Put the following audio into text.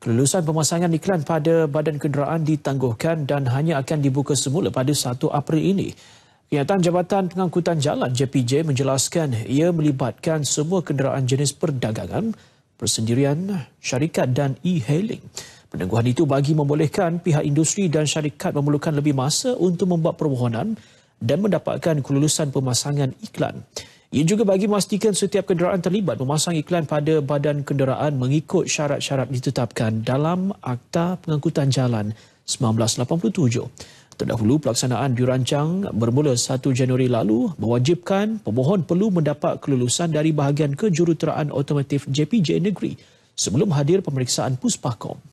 Kelulusan pemasangan iklan pada badan kenderaan ditangguhkan dan hanya akan dibuka semula pada 1 April ini. Kenyataan Jabatan Pengangkutan Jalan JPJ menjelaskan ia melibatkan semua kenderaan jenis perdagangan, persendirian, syarikat dan e-hailing. Penangguhan itu bagi membolehkan pihak industri dan syarikat memerlukan lebih masa untuk membuat permohonan dan mendapatkan kelulusan pemasangan iklan. Ia juga bagi memastikan setiap kenderaan terlibat memasang iklan pada badan kenderaan mengikut syarat-syarat ditetapkan dalam Akta Pengangkutan Jalan 1987. Terdahulu, pelaksanaan dirancang bermula 1 Januari lalu mewajibkan pemohon perlu mendapat kelulusan dari bahagian kejuruteraan otomotif JPJ Negeri sebelum hadir pemeriksaan Puspakom.